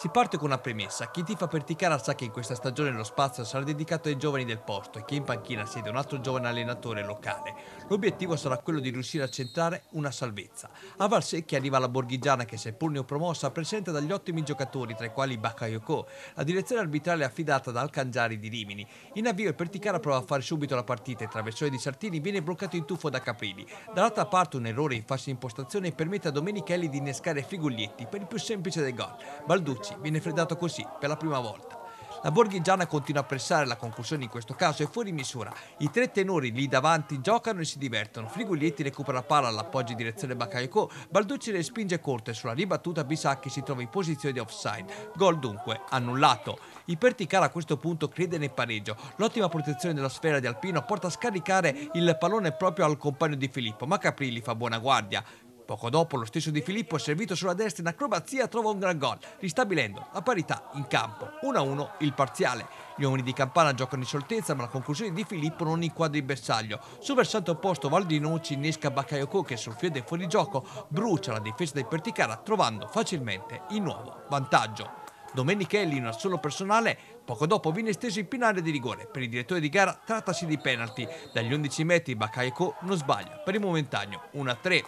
Si parte con una premessa, chi tifa per Ticara sa che in questa stagione lo spazio sarà dedicato ai giovani del posto e che in panchina siede un altro giovane allenatore locale. L'obiettivo sarà quello di riuscire a centrare una salvezza. A Valsecchi arriva la borghigiana che seppur neopromossa presenta dagli ottimi giocatori tra i quali Bakayoko. La direzione arbitrale è affidata da Alcangiari di Rimini. In avvio il Perticara prova a fare subito la partita e il traversone di Sartini viene bloccato in tuffo da Caprini. Dall'altra parte un errore in falsa impostazione permette a Domenichelli di innescare Frigoglietti per il più semplice dei gol. Balducci Parigi, viene freddato così per la prima volta. La Borghigiana continua a pressare la conclusione in questo caso è fuori misura. I tre tenori lì davanti giocano e si divertono. Friguglietti recupera la palla all'appoggio in direzione Bakayoko, Balducci respinge spinge e sulla ribattuta Bisacchi si trova in posizione di offside. Gol dunque, annullato. Il Perticara a questo punto crede nel pareggio. L'ottima protezione della sfera di Alpino porta a scaricare il pallone proprio al compagno di Filippo, ma Caprilli fa buona guardia. Poco dopo lo stesso Di Filippo, servito sulla destra in acrobazia, trova un gran gol, ristabilendo a parità in campo 1-1 il parziale. Gli uomini di Campana giocano in soltezza, ma la conclusione di Filippo non inquadra il bersaglio. Sul versante opposto Valdinucci innesca Bakayoko che sul fio del gioco brucia la difesa del Perticara, trovando facilmente il nuovo vantaggio. Domenichelli in un assolo personale, poco dopo viene esteso in pinale di rigore. Per il direttore di gara trattasi di penalty. Dagli 11 metri Bakayoko non sbaglia per il momentaneo 1-3.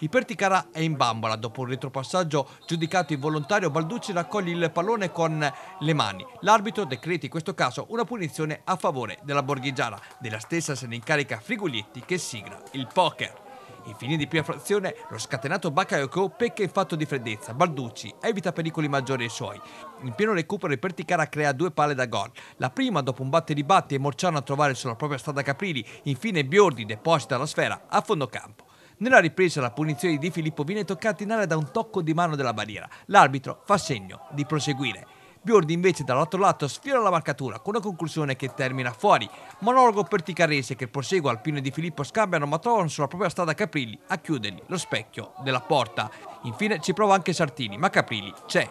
Iperticara è in bambola. Dopo un retropassaggio giudicato involontario, Balducci raccoglie il pallone con le mani. L'arbitro decreti in questo caso una punizione a favore della borghigiana. Della stessa se ne incarica Friguglietti che sigla il poker. In fine di prima frazione, lo scatenato Bakayoko pecca in fatto di freddezza. Balducci evita pericoli maggiori ai suoi. In pieno recupero, il Perticara crea due palle da gol. La prima dopo un batte di batti e Morciano a trovare sulla propria strada Caprilli. Infine Biordi deposita la sfera a fondo campo. Nella ripresa la punizione di Filippo viene toccata in area da un tocco di mano della barriera. L'arbitro fa segno di proseguire. Biordi invece dall'altro lato sfiora la marcatura con una conclusione che termina fuori. Monologo per Ticarese che prosegue Alpino di Filippo scambiano ma trovano sulla propria strada Caprilli a chiudergli lo specchio della porta. Infine ci prova anche Sartini ma Caprilli c'è.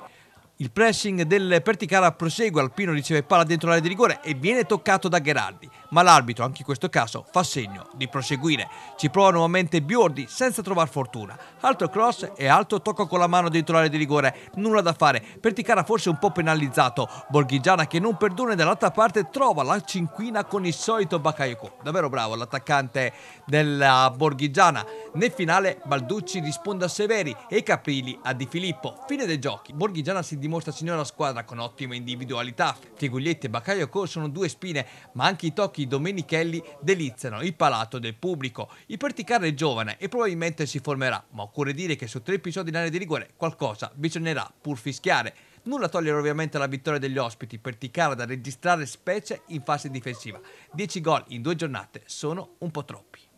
Il pressing del Perticara prosegue, Alpino riceve palla dentro l'area di rigore e viene toccato da Gherardi, ma l'arbitro anche in questo caso fa segno di proseguire. Ci prova nuovamente Biordi senza trovare fortuna. Altro cross e alto tocco con la mano dentro l'area di rigore, nulla da fare. Perticara forse un po' penalizzato, Borghigiana che non perdone dall'altra parte trova la cinquina con il solito Bakayoko. Davvero bravo l'attaccante della Borghigiana nel finale Balducci risponde a Severi e Caprilli a Di Filippo. Fine dei giochi. Borghigiana si dimostra signora squadra con ottima individualità. Figuglietti e Bakayoko sono due spine, ma anche i tocchi domenichelli deliziano il palato del pubblico. Il Perticarra è giovane e probabilmente si formerà, ma occorre dire che su tre episodi in area di rigore qualcosa bisognerà pur fischiare. Nulla togliere ovviamente la vittoria degli ospiti per Ticara da registrare specie in fase difensiva. 10 gol in due giornate sono un po' troppi.